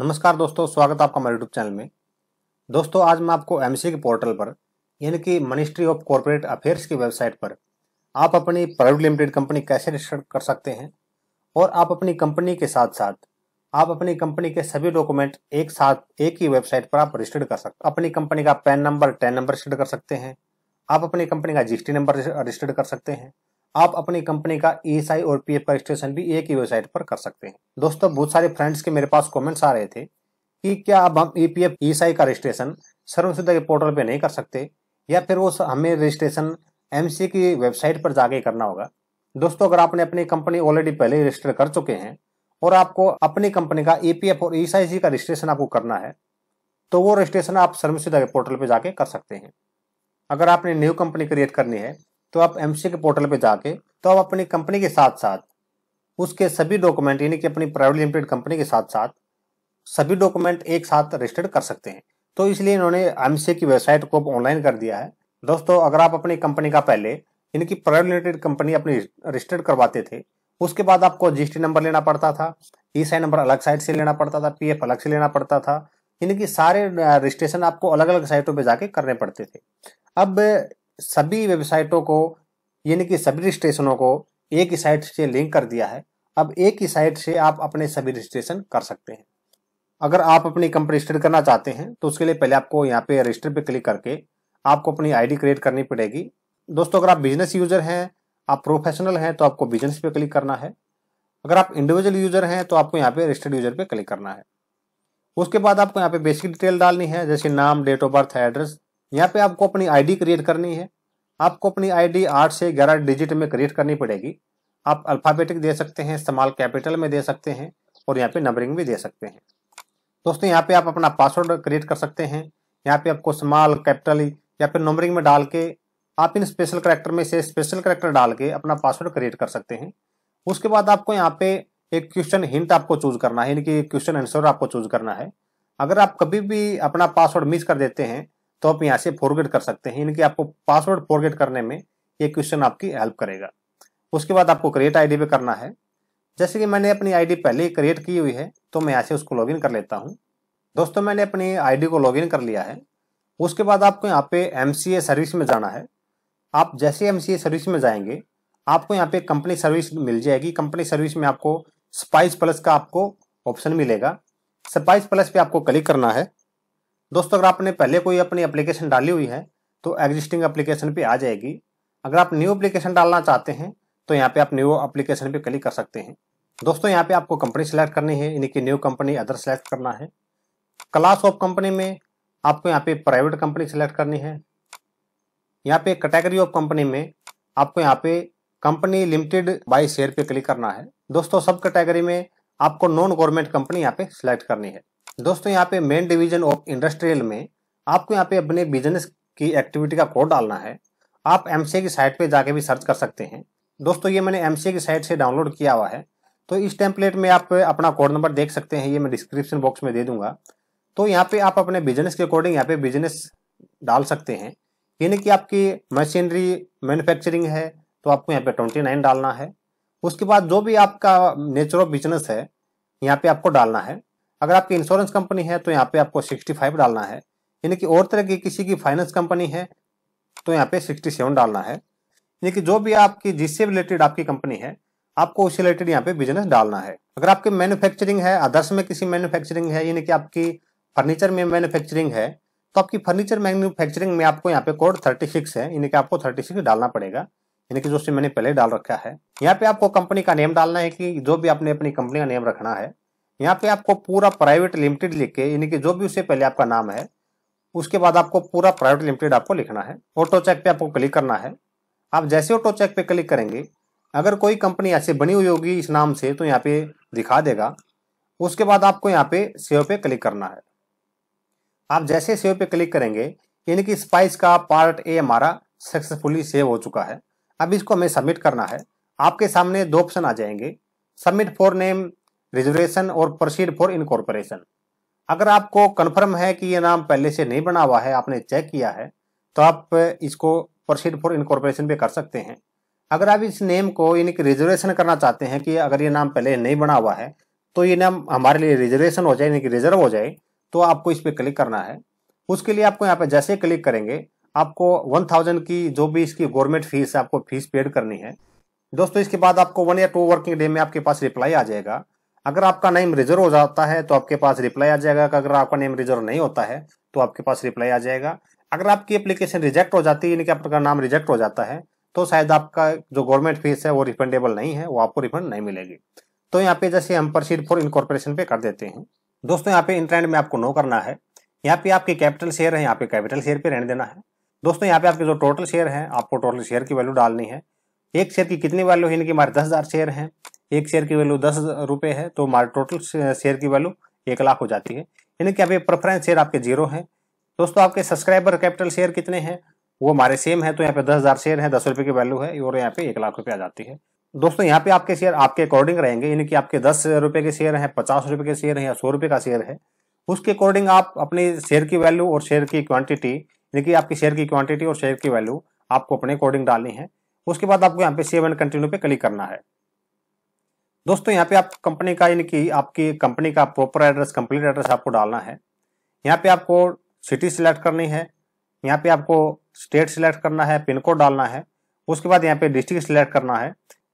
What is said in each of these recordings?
नमस्कार दोस्तों स्वागत है आपका हमारे यूट्यूब चैनल में दोस्तों आज मैं आपको एम के पोर्टल पर यानी कि मिनिस्ट्री ऑफ कॉरपोरेट अफेयर्स की वेबसाइट पर आप अपनी प्राइवेट लिमिटेड कंपनी कैसे रजिस्टर कर सकते हैं और आप अपनी कंपनी के साथ साथ आप अपनी कंपनी के सभी डॉक्यूमेंट एक साथ एक ही वेबसाइट पर आप रजिस्टर्ड कर सकते अपनी कंपनी का PAN number ten number registered कर सकते हैं आप अपनी कंपनी का जी नंबर रजिस्टर्ड कर सकते हैं आप अपनी कंपनी का ईएसआई e और पीएफ रजिस्ट्रेशन भी एक ही वेबसाइट पर कर सकते हैं दोस्तों बहुत सारे फ्रेंड्स के मेरे पास कमेंट्स आ रहे थे कि क्या अब हम ई पी ईएसआई का रजिस्ट्रेशन सर्वसुविधा के पोर्टल पर नहीं कर सकते या फिर वो हमें रजिस्ट्रेशन एम की वेबसाइट पर जाके करना होगा दोस्तों अगर आपने अपनी कंपनी ऑलरेडी पहले रजिस्टर कर चुके हैं और आपको अपनी कंपनी का ईपीएफ e और ईएसआईसी e का रजिस्ट्रेशन आपको करना है तो वो रजिस्ट्रेशन आप सर्वसुविधा के पोर्टल पर जाके कर सकते हैं अगर आपने न्यू कंपनी क्रिएट करनी है तो आप एम के पोर्टल पर जाके तो आप अपनी कंपनी के साथ साथ उसके सभी डॉक्यूमेंट यानी कि अपनी प्राइवेट लिमिटेड कंपनी के साथ साथ सभी डॉक्यूमेंट एक साथ रजिस्टर्ड कर सकते हैं तो इसलिए इन्होंने एम की वेबसाइट को ऑनलाइन कर दिया है दोस्तों अगर आप अपनी कंपनी का पहले इनकी प्राइवेट लिमिटेड कंपनी अपनी रजिस्टर्ड करवाते थे उसके बाद आपको जीएसटी नंबर लेना पड़ता था ई साइन नंबर अलग साइट से लेना पड़ता था पीएफ अलग से लेना पड़ता था इनकी सारे रजिस्ट्रेशन आपको अलग अलग साइटों पर जाके करने पड़ते थे अब सभी वेबसाइटों को यानी कि सभी रजिस्ट्रेशनों को एक ही साइट से लिंक कर दिया है अब एक ही साइट से आप अपने सभी रजिस्ट्रेशन कर सकते हैं अगर आप अपनी कंपनी रजिस्टर करना चाहते हैं तो उसके लिए पहले आपको यहाँ पे रजिस्टर पे क्लिक करके आपको अपनी आईडी क्रिएट करनी पड़ेगी दोस्तों अगर आप बिजनेस यूजर हैं आप प्रोफेशनल हैं तो आपको बिजनेस पे क्लिक करना है अगर आप इंडिविजुअल यूजर हैं तो आपको यहाँ पे रजिस्टर्ड यूजर पे क्लिक करना है उसके बाद आपको यहाँ पे बेसिक डिटेल डालनी है जैसे नाम डेट ऑफ बर्थ एड्रेस यहाँ पे आपको अपनी आईडी क्रिएट करनी है आपको अपनी आईडी आठ से ग्यारह डिजिट में क्रिएट करनी पड़ेगी आप अल्फ़ाबेटिक दे सकते हैं स्मॉल कैपिटल में दे सकते हैं और यहाँ पे नंबरिंग भी दे सकते हैं दोस्तों यहाँ पे आप अपना पासवर्ड क्रिएट कर सकते हैं यहाँ पे आपको स्मॉल कैपिटल या फिर नंबरिंग में डाल के आप इन स्पेशल करेक्टर में से स्पेशल करेक्टर डाल के अपना पासवर्ड क्रिएट कर सकते हैं उसके बाद आपको यहाँ पे एक क्वेश्चन हिंट आपको चूज करना है यानी कि क्वेश्चन आंसर आपको चूज करना है अगर आप कभी भी अपना पासवर्ड मिस कर देते हैं तो आप यहाँ से फॉरगेट कर सकते हैं यानी कि आपको पासवर्ड फॉरगेट करने में ये क्वेश्चन आपकी हेल्प करेगा उसके बाद आपको क्रिएट आईडी पे करना है जैसे कि मैंने अपनी आईडी पहले ही क्रिएट की हुई है तो मैं यहाँ से उसको लॉगिन कर लेता हूँ दोस्तों मैंने अपनी आईडी को लॉगिन कर लिया है उसके बाद आपको यहाँ पे एम सर्विस में जाना है आप जैसे एम सर्विस में जाएंगे आपको यहाँ पे कंपनी सर्विस मिल जाएगी कंपनी सर्विस में आपको स्पाइस प्लस का आपको ऑप्शन मिलेगा स्पाइस प्लस पर आपको क्लिक करना है दोस्तों अगर आपने पहले कोई अपनी एप्लीकेशन डाली हुई है तो एग्जिस्टिंग एप्लीकेशन पे आ जाएगी अगर आप न्यू एप्लीकेशन डालना चाहते हैं तो यहाँ पे आप न्यू एप्लीकेशन पे क्लिक कर सकते हैं दोस्तों यहाँ पे आपको कंपनी सेलेक्ट करनी है यानी कि न्यू कंपनी अदर सेलेक्ट करना है क्लास ऑफ कंपनी में आपको यहाँ पे प्राइवेट कंपनी सेलेक्ट करनी है यहाँ पे कैटेगरी ऑफ कंपनी में आपको यहाँ पे कंपनी लिमिटेड बाई शेयर पे क्लिक करना है दोस्तों सब कैटेगरी में आपको नॉन गवर्नमेंट कंपनी यहाँ पे सिलेक्ट करनी है दोस्तों यहाँ पे मेन डिवीजन ऑफ इंडस्ट्रियल में आपको यहाँ पे अपने बिजनेस की एक्टिविटी का कोड डालना है आप एम की साइट पे जाके भी सर्च कर सकते हैं दोस्तों ये मैंने एम की साइट से डाउनलोड किया हुआ है तो इस टेम्पलेट में आप अपना कोड नंबर देख सकते हैं ये मैं डिस्क्रिप्शन बॉक्स में दे दूंगा तो यहाँ पे आप अपने बिजनेस के अकॉर्डिंग यहाँ पे बिजनेस डाल सकते हैं यानी कि आपकी मशीनरी मैन्युफैक्चरिंग है तो आपको यहाँ पे 29 डालना है उसके बाद जो भी आपका नेचर ऑफ बिजनेस है यहाँ पे आपको डालना है अगर आपकी इंश्योरेंस कंपनी है तो यहाँ पे आपको 65 डालना है यानी कि और तरह की किसी की फाइनेंस कंपनी है तो यहाँ पे 67 डालना है यानी कि जो भी आपकी जिससे रिलेटेड आपकी कंपनी है आपको उससे रिलेटेड यहाँ पे बिजनेस डालना है अगर आपकी मैन्युफैक्चरिंग है आदर्श में किसी मैन्युफैक्चरिंग है यानी कि आपकी फर्नीचर में मैन्युफैक्चरिंग है तो आपकी फर्नीचर मैन्युफैक्चरिंग में आपको यहाँ पे कोड सिक्स है यानी कि आपको सिक्स डालना पड़ेगा यानी कि जो सिम मैंने पहले डाल रखा है यहाँ पे आपको कंपनी का नेम डालना है कि जो भी आपने अपनी कंपनी का नेम रखना है यहाँ पे आपको पूरा प्राइवेट लिमिटेड लिख के यानी कि जो भी उससे पहले आपका नाम है उसके बाद आपको पूरा प्राइवेट लिमिटेड आपको लिखना है ऑटो चेक पे आपको क्लिक करना है आप जैसे ऑटो चेक पे क्लिक करेंगे अगर कोई कंपनी ऐसे बनी हुई होगी इस नाम से तो यहाँ पे दिखा देगा उसके बाद आपको यहाँ पे सेव पे क्लिक करना है आप जैसे सेव पे क्लिक करेंगे यानी कि स्पाइस का पार्ट ए हमारा सक्सेसफुली सेव हो चुका है अब इसको हमें सबमिट करना है आपके सामने दो ऑप्शन आ जाएंगे सबमिट फॉर नेम रिजर्वेशन और प्रोसीड फॉर इनकॉर्पोरेशन अगर आपको कन्फर्म है कि ये नाम पहले से नहीं बना हुआ है आपने चेक किया है तो आप इसको प्रोसीड फॉर इनकॉर्पोरेशन पे कर सकते हैं अगर आप इस नेम को यानी कि रिजर्वेशन करना चाहते हैं कि अगर ये नाम पहले नहीं बना हुआ है तो ये नाम हमारे लिए रिजर्वेशन हो जाए यानी कि रिजर्व हो जाए तो आपको इस पर क्लिक करना है उसके लिए आपको यहाँ पर जैसे क्लिक करेंगे आपको वन थाउजेंड की जो भी इसकी गवर्नमेंट फीस है आपको फीस पेड करनी है दोस्तों इसके बाद आपको वन या टू वर्किंग डे में आपके पास रिप्लाई आ जाएगा अगर आपका नेम रिजर्व हो जाता है तो आपके पास रिप्लाई आ जाएगा अगर आपका नेम रिजर्व नहीं होता है तो आपके पास रिप्लाई आ जाएगा अगर आपकी एप्लीकेशन रिजेक्ट हो जाती है यानी कि आपका नाम रिजेक्ट हो जाता है तो शायद आपका जो गवर्नमेंट फीस है वो रिफंडेबल नहीं है वो आपको रिफंड नहीं मिलेगी तो यहाँ पे जैसे हम प्रसिड फॉर इनकॉर्पोरेशन पे कर देते हैं दोस्तों यहाँ पे इंटरेंड में आपको नो करना है यहाँ पे आपके कैपिटल शेयर है यहाँ पे कैपिटल शेयर पे रहने देना है दोस्तों यहाँ पे आपके जो टोटल शेयर हैं आपको टोटल शेयर की वैल्यू डालनी है एक शेयर की कितनी वैल्यू है इनकी हमारे दस हज़ार शेयर हैं एक शेयर की वैल्यू दस रुपये है तो हमारे टोटल शेयर की वैल्यू एक लाख हो जाती है यानी कि अभी प्रेफरेंस शेयर आपके जीरो हैं दोस्तों आपके सब्सक्राइबर कैपिटल शेयर कितने हैं वो हमारे सेम है तो यहाँ पे दस हज़ार शेयर है दस रुपये की वैल्यू है और यहाँ पे एक लाख रुपये आ जाती है दोस्तों यहाँ पे आपके शेयर आपके अकॉर्डिंग रहेंगे यानी कि आपके दस रुपये के शेयर हैं पचास रुपये के शेयर हैं या सौ रुपये का शेयर है उसके अकॉर्डिंग आप अपने शेयर की वैल्यू और शेयर की क्वांटिटी यानी कि आपके शेयर की क्वांटिटी और शेयर की वैल्यू आपको अपने अकॉर्डिंग डालनी है उसके बाद आपको यहाँ पे सेव एंड कंटिन्यू पे क्लिक करना है दोस्तों यहाँ पे आप कंपनी का यानी कि आपकी कंपनी का प्रॉपर एड्रेस कंप्लीट एड्रेस आपको डालना है यहाँ पे आपको सिटी सिलेक्ट करनी है यहाँ पे आपको स्टेट सिलेक्ट करना है पिन कोड डालना है उसके बाद यहाँ पे डिस्ट्रिक्ट सिलेक्ट करना है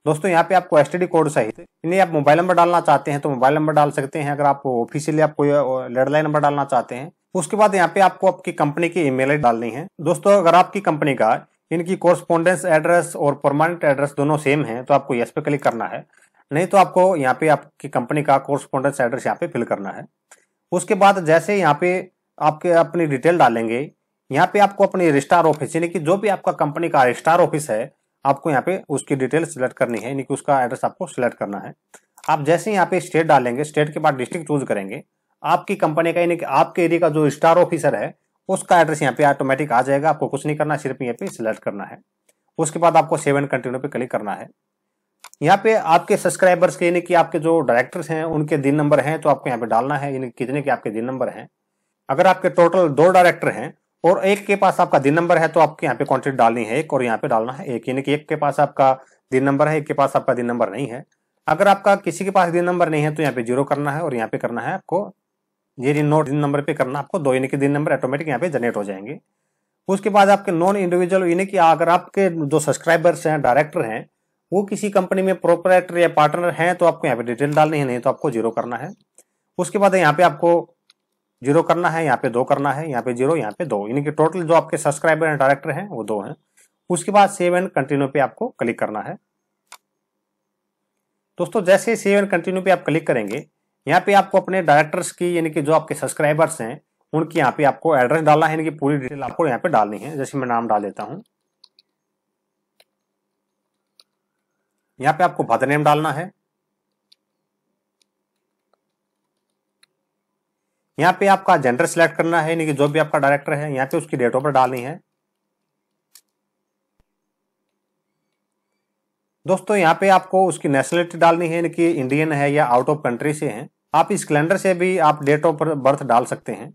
दोस्तों यहाँ पे आपको एस कोड सहित यानी आप मोबाइल नंबर डालना चाहते हैं तो मोबाइल नंबर डाल सकते हैं अगर आप ऑफिशियली आप कोई लैंडलाइन नंबर डालना चाहते हैं उसके बाद यहाँ पे आपको आपकी कंपनी की ईमेल डालनी है दोस्तों अगर आपकी कंपनी का इनकी कोरस्पोंडेंस एड्रेस और परमानेंट एड्रेस दोनों सेम है तो आपको यस पे क्लिक करना है नहीं तो आपको यहाँ पे आपकी कंपनी का कोरस्पोंडेंस एड्रेस यहाँ पे फिल करना है उसके बाद जैसे यहाँ पे आपके अपनी डिटेल डालेंगे यहाँ पे आपको अपनी रजिस्टार ऑफिस यानी कि जो भी आपका कंपनी का रजिस्टार ऑफिस है आपको यहाँ पे उसकी डिटेल सिलेक्ट करनी है यानी कि उसका एड्रेस आपको सिलेक्ट करना है आप जैसे यहाँ पे स्टेट डालेंगे स्टेट के बाद डिस्ट्रिक्ट चूज करेंगे आपकी कंपनी का यानी कि आपके एरिया का जो स्टार ऑफिसर है उसका एड्रेस यहाँ पे ऑटोमेटिक आ जाएगा आपको कुछ नहीं करना सिर्फ यहाँ पे सिलेक्ट करना है उसके बाद आपको सेवन कंटिन्यू पे क्लिक करना है यहाँ पे आपके सब्सक्राइबर्स के यानी कि आपके जो डायरेक्टर्स हैं उनके दिन नंबर हैं तो आपको यहाँ पे डालना है यानी कितने के आपके दिन नंबर हैं अगर आपके टोटल दो डायरेक्टर हैं और एक के पास आपका दिन नंबर है तो आपके यहाँ पे क्वांटिटी डालनी है एक और यहाँ पे डालना है एक यानी कि एक के पास आपका दिन नंबर है एक के पास आपका दिन नंबर नहीं है अगर आपका किसी के पास दिन नंबर नहीं है तो यहाँ पे जीरो करना है और यहाँ पे करना है आपको ये नोट दिन नंबर पे करना आपको दो यूनिक दिन नंबर ऑटोमेटिक यहाँ पे जनरेट हो जाएंगे उसके बाद आपके नॉन इंडिविजुअल यूनिक कि अगर आपके जो सब्सक्राइबर्स हैं डायरेक्टर हैं वो किसी कंपनी में प्रोपराइटर या पार्टनर हैं तो आपको यहाँ पे डिटेल डालनी है नहीं तो आपको जीरो करना है उसके बाद यहाँ पे आपको जीरो करना है यहाँ पे दो करना है यहाँ पे जीरो यहाँ पे दो यानी कि टोटल जो आपके सब्सक्राइबर हैं डायरेक्टर हैं वो दो हैं उसके बाद सेव एंड कंटिन्यू पे आपको क्लिक करना है दोस्तों जैसे सेव एंड कंटिन्यू पे आप क्लिक करेंगे यहाँ पे आपको अपने डायरेक्टर्स की यानी कि जो आपके सब्सक्राइबर्स हैं उनकी यहाँ पे आपको एड्रेस डालना है यानी कि पूरी डिटेल आपको यहाँ पे डालनी है जैसे मैं नाम डाल देता हूँ यहाँ पे आपको भदर नेम डालना है यहाँ पे आपका जेंडर सिलेक्ट करना है यानी कि जो भी आपका डायरेक्टर है यहाँ पे उसकी डेट ऑफ बर्थ डालनी है दोस्तों यहाँ पे आपको उसकी नेशनलिटी डालनी है कि इंडियन है या आउट ऑफ कंट्री से है आप इस कैलेंडर से भी आप डेट ऑफ बर्थ डाल सकते हैं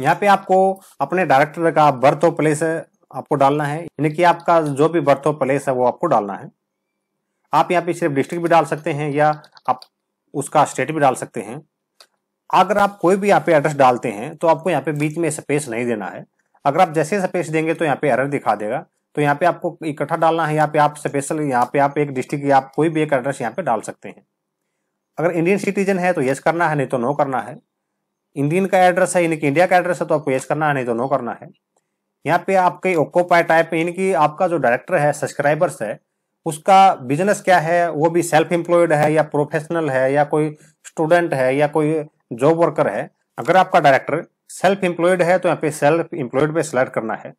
यहाँ पे आपको अपने डायरेक्टर का बर्थ ऑफ प्लेस आपको डालना है यानी कि आपका जो भी बर्थ ऑफ प्लेस है वो आपको डालना है आप यहाँ पे सिर्फ डिस्ट्रिक्ट भी डाल सकते हैं या आप उसका स्टेट भी डाल सकते हैं अगर आप कोई भी यहाँ पे एड्रेस डालते हैं तो आपको यहाँ पे बीच में स्पेस नहीं देना है अगर आप जैसे स्पेस देंगे तो यहाँ पे एरर दिखा देगा तो यहाँ पे आपको इकट्ठा डालना है यहाँ पे आप स्पेशल यहाँ पे आप एक डिस्ट्रिक्ट या आप कोई भी एक एड्रेस यहाँ पे डाल सकते हैं अगर इंडियन सिटीजन है तो येस करना है नहीं तो नो करना है इंडियन का एड्रेस है यानी कि इंडिया का एड्रेस है तो आपको येस करना है नहीं तो नो करना है यहाँ पे आपके ओकोपाई टाइप यानी कि आपका जो डायरेक्टर है सब्सक्राइबर्स है उसका बिजनेस क्या है वो भी सेल्फ एम्प्लॉयड है या प्रोफेशनल है या कोई स्टूडेंट है या कोई जॉब वर्कर है अगर आपका डायरेक्टर सेल्फ एम्प्लॉयड है तो यहाँ पे सेल्फ एम्प्लॉयड पे सिलेक्ट करना है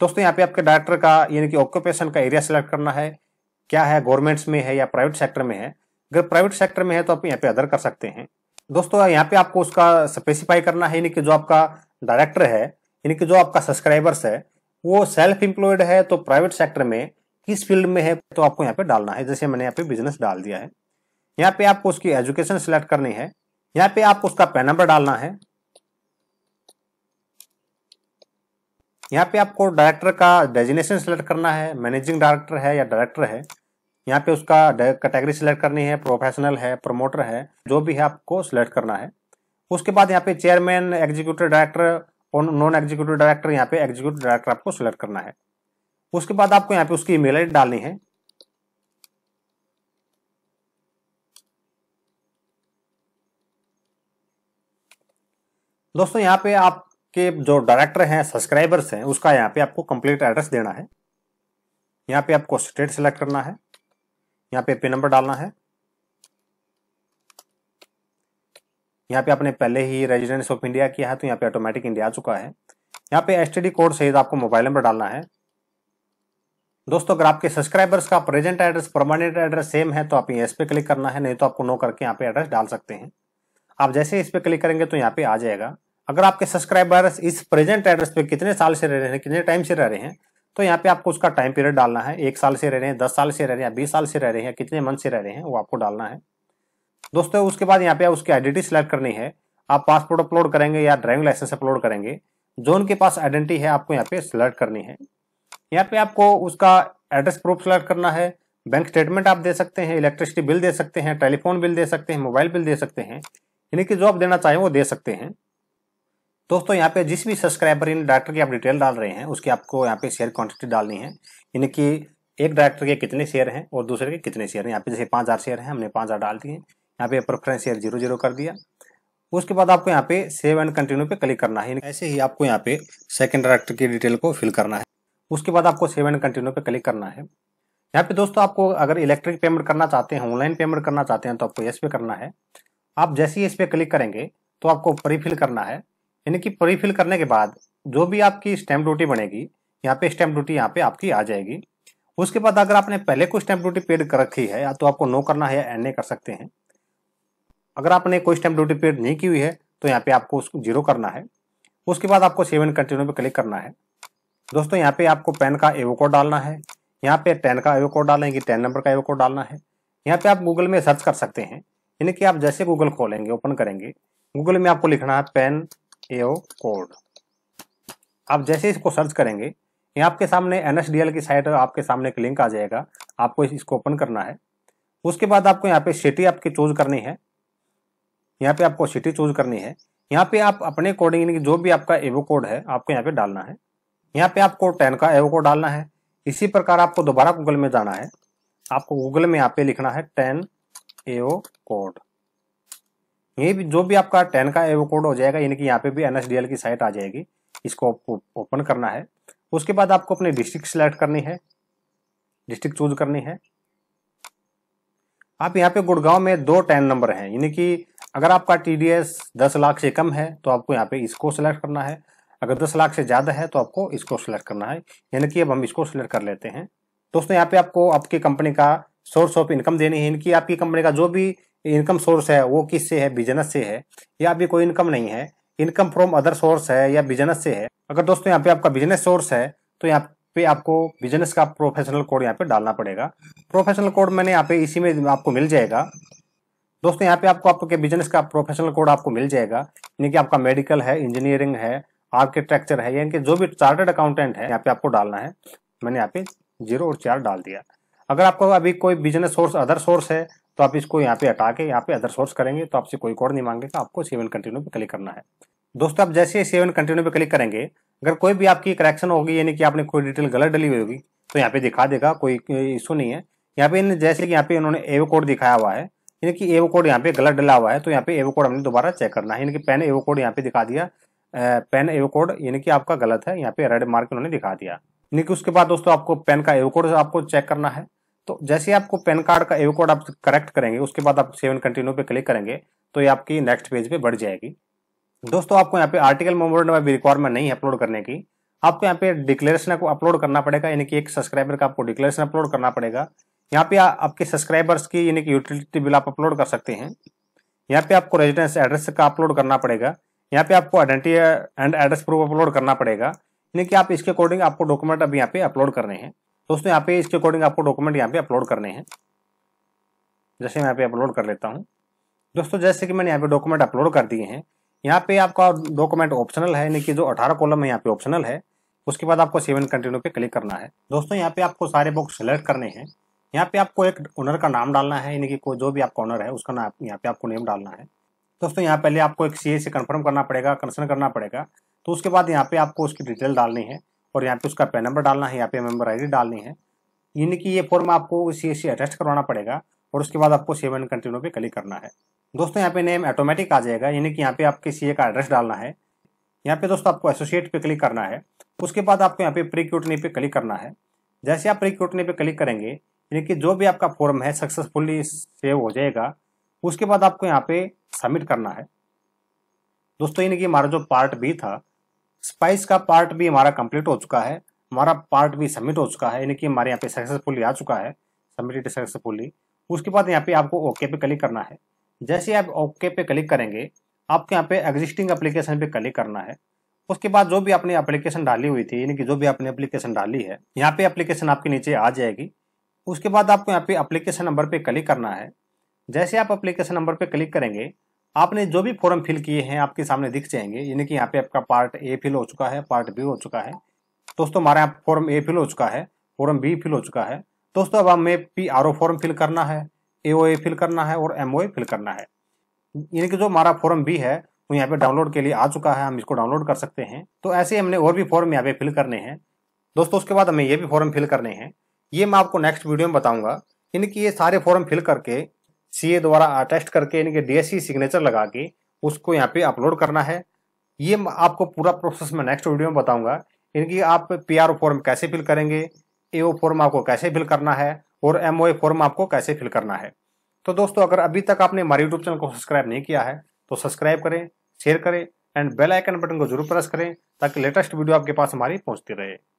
दोस्तों यहाँ पे आपके डायरेक्टर का यानी कि ऑक्यूपेशन का एरिया सिलेक्ट करना है क्या है गवर्नमेंट्स में है या प्राइवेट सेक्टर में है अगर प्राइवेट सेक्टर में है तो आप यहाँ पे अदर कर सकते हैं दोस्तों यहाँ पे आपको उसका स्पेसिफाई करना है यानी कि जो आपका डायरेक्टर है यानी कि जो आपका सब्सक्राइबर्स है वो सेल्फ एम्प्लॉयड है तो प्राइवेट सेक्टर में किस फील्ड में है तो आपको यहाँ पे डालना है जैसे मैंने यहाँ पे बिजनेस डाल दिया है यहाँ पे आपको उसकी एजुकेशन सिलेक्ट करनी है यहाँ पे आपको उसका पेन नंबर डालना है यहाँ पे आपको डायरेक्टर का डेजिनेशन सिलेक्ट करना है मैनेजिंग डायरेक्टर है या डायरेक्टर है यहाँ पे उसका कैटेगरी सिलेक्ट करनी है प्रोफेशनल है प्रमोटर है जो भी है आपको सिलेक्ट करना है उसके बाद यहाँ पे चेयरमैन एग्जीक्यूटिव डायरेक्टर और नॉन एग्जीक्यूटिव डायरेक्टर यहाँ पे एग्जीक्यूटिव डायरेक्टर आपको सिलेक्ट करना है उसके बाद आपको यहाँ पे उसकी ईमेल आई डालनी है दोस्तों यहाँ पे आप के जो डायरेक्टर हैं सब्सक्राइबर्स हैं उसका यहाँ पे आपको कंप्लीट एड्रेस देना है यहाँ पे आपको स्टेट सेलेक्ट करना है यहाँ पे पिन नंबर डालना है यहाँ पे आपने पहले ही रेजिडेंस ऑफ इंडिया किया है तो यहाँ पे ऑटोमेटिक इंडिया आ चुका है यहाँ पे एस कोड सहित आपको मोबाइल नंबर डालना है दोस्तों अगर आपके सब्सक्राइबर्स का present address permanent address same है तो आप इस पे क्लिक करना है नहीं तो आपको नो करके यहाँ पे एड्रेस डाल सकते हैं आप जैसे इस पे क्लिक करेंगे तो यहाँ पे आ जाएगा अगर आपके सब्सक्राइबर्स इस प्रेजेंट एड्रेस पे कितने साल से रह रहे हैं कितने टाइम से रह रहे हैं तो यहाँ पे आपको उसका टाइम पीरियड डालना है एक साल से रह रहे हैं दस साल से रह रहे हैं बीस साल से रह रहे हैं कितने मंथ से रह रहे हैं वो आपको डालना है दोस्तों उसके बाद यहाँ पे उसकी आइडेंटिटी सिलेक्ट करनी है आप पासपोर्ट अपलोड करेंगे या ड्राइविंग लाइसेंस अपलोड करेंगे जो उनके पास आइडेंटिटी है आपको यहाँ पे सिलेक्ट करनी है यहाँ पे आपको उसका एड्रेस प्रूफ सिलेक्ट करना है बैंक स्टेटमेंट आप दे सकते हैं इलेक्ट्रिसिटी बिल दे सकते हैं टेलीफोन बिल दे सकते हैं मोबाइल बिल दे सकते हैं यानी कि जो आप देना चाहें वो दे सकते हैं दोस्तों यहाँ पे जिस भी सब्सक्राइबर इन डायरेक्टर की आप डिटेल डाल रहे हैं उसकी आपको यहाँ पे शेयर क्वांटिटी डालनी है यानी कि एक डायरेक्टर के कितने शेयर हैं और दूसरे के कितने शेयर हैं यहाँ पे जैसे पाँच हज़ार शेयर हैं हमने पाँच हज़ार डाल दिए यहाँ पे प्रेफरेंस शेयर जीरो जीरो कर दिया उसके बाद आपको यहाँ पे सेव एंड कंटिन्यू पे क्लिक करना है ऐसे ही आपको यहाँ पे सेकेंड डायरेक्टर की डिटेल को फिल करना है उसके बाद आपको सेव एंड कंटिन्यू पे क्लिक करना है यहाँ पे दोस्तों आपको अगर इलेक्ट्रिक पेमेंट करना चाहते हैं ऑनलाइन पेमेंट करना चाहते हैं तो आपको येस पे करना है आप जैसे ही इस पर क्लिक करेंगे तो आपको प्रीफिल करना है यानी कि प्रीफिल करने के बाद जो भी आपकी स्टैम्प ड्यूटी बनेगी यहाँ पे स्टैम्प ड्यूटी यहाँ पे आपकी आ जाएगी उसके बाद अगर आपने पहले कोई स्टैम्प ड्यूटी पेड कर रखी है या तो आपको नो करना है या एन ए कर सकते हैं अगर आपने कोई स्टैम्प ड्यूटी पेड नहीं की हुई है तो यहाँ पे आपको उसको जीरो करना है उसके बाद आपको सेव एंड कंटिन्यू पे क्लिक करना है दोस्तों यहाँ पे आपको पेन का एवो कोड डालना है यहाँ पे टेन का एवो कोड डालेंगे टेन नंबर का एवो कोड डालना है यहाँ पे आप गूगल में सर्च कर सकते हैं यानी कि आप जैसे गूगल खोलेंगे ओपन करेंगे गूगल में आपको लिखना है पेन एओ कोड आप जैसे इसको सर्च करेंगे यहाँ आपके सामने एन की साइट आपके सामने एक लिंक आ जाएगा आपको इसको ओपन करना है उसके बाद आपको यहाँ पे सिटी आपकी चूज करनी है यहाँ पे आपको सिटी चूज करनी है यहाँ पे आप अपने अकॉर्डिंग यानी कि जो भी आपका एवो कोड है आपको यहाँ पे डालना है यहाँ पे आपको टेन का एवो कोड डालना है इसी प्रकार आपको दोबारा गूगल में जाना है आपको गूगल में यहाँ पे लिखना है टेन एओ कोड ये भी जो भी आपका टेन का एवोकोड हो जाएगा यानी कि यहाँ पे भी एन की साइट आ जाएगी इसको आपको ओपन करना है उसके बाद आपको अपनी डिस्ट्रिक्ट सेलेक्ट करनी है डिस्ट्रिक्ट चूज करनी है आप यहाँ पे गुड़गांव में दो टेन नंबर हैं यानी कि अगर आपका टी डी एस दस लाख से कम है तो आपको यहाँ पे इसको सिलेक्ट करना है अगर दस लाख से ज़्यादा है तो आपको इसको सिलेक्ट करना है यानी कि अब हम इसको सिलेक्ट कर लेते हैं दोस्तों यहाँ पे आपको आपकी कंपनी का सोर्स ऑफ इनकम देनी है इनकी आपकी कंपनी का जो भी इनकम सोर्स है वो किस से है बिजनेस से है या अभी कोई इनकम नहीं है इनकम फ्रॉम अदर सोर्स है या बिजनेस से है अगर दोस्तों यहाँ पे आपका बिजनेस सोर्स है तो यहाँ पे आपको बिजनेस का प्रोफेशनल कोड यहाँ पे डालना पड़ेगा प्रोफेशनल कोड मैंने यहाँ पे इसी में आपको मिल जाएगा दोस्तों यहाँ पे आपको आपके बिजनेस का प्रोफेशनल कोड आपको मिल जाएगा यानी कि आपका मेडिकल है इंजीनियरिंग है आर्किटेक्चर है यानी कि जो भी चार्टर्ड अकाउंटेंट है यहाँ पे आपको डालना है मैंने यहाँ पे जीरो और चार डाल दिया अगर आपको अभी कोई बिजनेस सोर्स अदर सोर्स है तो आप इसको यहाँ पे हटा के यहाँ पे अदर सोर्स करेंगे तो आपसे कोई कोड नहीं मांगेगा आपको सेवन कंटिन्यू पे क्लिक करना है दोस्तों आप जैसे ही सेवन कंटिन्यू पे क्लिक करेंगे अगर कोई भी आपकी करेक्शन होगी यानी कि आपने कोई डिटेल गलत डली हुई होगी तो यहाँ पे दिखा देगा कोई इशू नहीं है यहाँ पे जैसे कि यहाँ पे उन्होंने एवो कोड दिखाया हुआ है यानी कि एवो कोड यहाँ पे गलत डला हुआ है तो यहाँ पे एवो कोड हमने दोबारा चेक करना है यानी कि पेन एवो कोड यहाँ पे दिखा दिया पेन एवो कोड यानी कि आपका गलत है यहाँ पे रेड मार्क उन्होंने दिखा दिया यानी कि उसके बाद दोस्तों आपको पेन का एवो कोड आपको चेक करना है तो जैसे आपको पैन कार्ड का एव कोड आप करेक्ट करेंगे उसके बाद आप सेवन कंटिन्यू पे क्लिक करेंगे तो ये आपकी नेक्स्ट पेज पे बढ़ जाएगी दोस्तों आपको यहाँ पे आर्टिकल मेमोरेंडम अभी रिक्वायरमेंट नहीं है अपलोड करने की आपको यहाँ पे डिक्लेरेशन को अपलोड करना पड़ेगा यानी कि एक सब्सक्राइबर का आपको डिक्लेरेशन अपलोड करना पड़ेगा यहाँ पे आपके सब्सक्राइबर्स की यानी कि यूटिलिटी बिल आप अपलोड कर सकते हैं यहाँ पे आपको रेजिडेंस एड्रेस का अपलोड करना पड़ेगा यहाँ पे आपको identity and address proof upload करना पड़ेगा यानी कि आप इसके अकॉर्डिंग आपको डॉक्यूमेंट अभी यहाँ पे अपलोड करने हैं दोस्तों यहाँ पे इसके अकॉर्डिंग आपको डॉक्यूमेंट यहाँ पे अपलोड करने हैं जैसे मैं यहाँ पे अपलोड कर लेता हूँ दोस्तों जैसे कि मैंने यहाँ पे डॉक्यूमेंट अपलोड कर दिए हैं यहाँ पे आपका डॉक्यूमेंट ऑप्शनल है यानी कि जो अठारह कॉलम है यहाँ पे ऑप्शनल है उसके बाद आपको सेवन कंटिन्यू पे क्लिक करना है दोस्तों यहाँ पे आपको सारे बॉक्स सेलेक्ट करने हैं यहाँ पे आपको एक ओनर का नाम डालना है यानी कि कोई जो भी आपका ऑनर है उसका नाम यहाँ पे आपको नेम डालना है दोस्तों यहाँ पहले आपको एक सी से कन्फर्म करना पड़ेगा कंसर्न करना पड़ेगा तो उसके बाद यहाँ पे आपको उसकी डिटेल डालनी है और यहाँ पे उसका पेन नंबर डालना है यहाँ पे मेम्बर आईडी डालनी है यानी कि ये फॉर्म आपको सी से अटैच करवाना पड़ेगा और उसके बाद आपको सेव एंड कंटिन्यू पे क्लिक करना है दोस्तों यहाँ पे नेम ऑटोमेटिक आ जाएगा यानी कि यहाँ पे आपके सी का एड्रेस डालना है यहाँ पे दोस्तों आपको एसोसिएट पे क्लिक करना है उसके बाद आपको यहाँ पे प्री क्यूटनी पे क्लिक करना है जैसे आप प्री क्यूटनी पे क्लिक करेंगे यानी कि जो भी आपका फॉर्म है सक्सेसफुली सेव हो जाएगा उसके बाद आपको यहाँ पे सबमिट करना है दोस्तों यानी कि हमारा जो पार्ट बी था स्पाइस का पार्ट भी हमारा कंप्लीट हो चुका है हमारा पार्ट भी सबमिट हो चुका है यानी कि हमारे यहाँ पे सक्सेसफुली आ चुका है सबमिटेड सक्सेसफुली उसके बाद यहाँ पे आपको ओके पे क्लिक करना है जैसे आप ओके पे क्लिक करेंगे आपको यहाँ पे एग्जिस्टिंग एप्लीकेशन पे क्लिक करना है उसके बाद जो भी आपने एप्लीकेशन डाली हुई थी यानी कि जो भी आपने एप्लीकेशन डाली है यहाँ पे एप्लीकेशन आपके नीचे आ जाएगी उसके बाद आपको यहाँ पे एप्लीकेशन नंबर पे क्लिक करना है जैसे आप एप्लीकेशन नंबर पे क्लिक करेंगे आपने जो भी फॉर्म फिल किए हैं आपके सामने दिख जाएंगे यानी कि यहाँ पे आपका पार्ट ए फिल हो चुका है पार्ट बी हो चुका है दोस्तों हमारे यहाँ फॉर्म ए फिल हो चुका है फॉर्म बी फिल हो चुका है दोस्तों अब हमें P R O form fill करना है ए ओ ए फिल करना है और एम ओ ए फिल करना है यानी कि जो हमारा फॉर्म बी है वो यहाँ पे डाउनलोड के लिए आ चुका है हम इसको डाउनलोड कर सकते हैं तो ऐसे हमने और भी फॉर्म यहाँ पे फिल करने हैं दोस्तों उसके बाद हमें ये भी फॉर्म फिल करने हैं ये मैं आपको नेक्स्ट वीडियो में बताऊंगा यानी कि ये सारे फॉर्म फिल करके सीए द्वारा अटेस्ट करके यानी कि डीएससी सिग्नेचर लगा के उसको यहाँ पे अपलोड करना है ये आपको पूरा प्रोसेस मैं नेक्स्ट वीडियो में बताऊंगा यानी आप पी फॉर्म कैसे फिल करेंगे ए फॉर्म आपको कैसे फिल करना है और एम फॉर्म आपको कैसे फिल करना है तो दोस्तों अगर अभी तक आपने हमारे यूट्यूब चैनल को सब्सक्राइब नहीं किया है तो सब्सक्राइब करें शेयर करें एंड बेल आइकन बटन को जरूर प्रेस करें ताकि लेटेस्ट वीडियो आपके पास हमारी पहुंचती रहे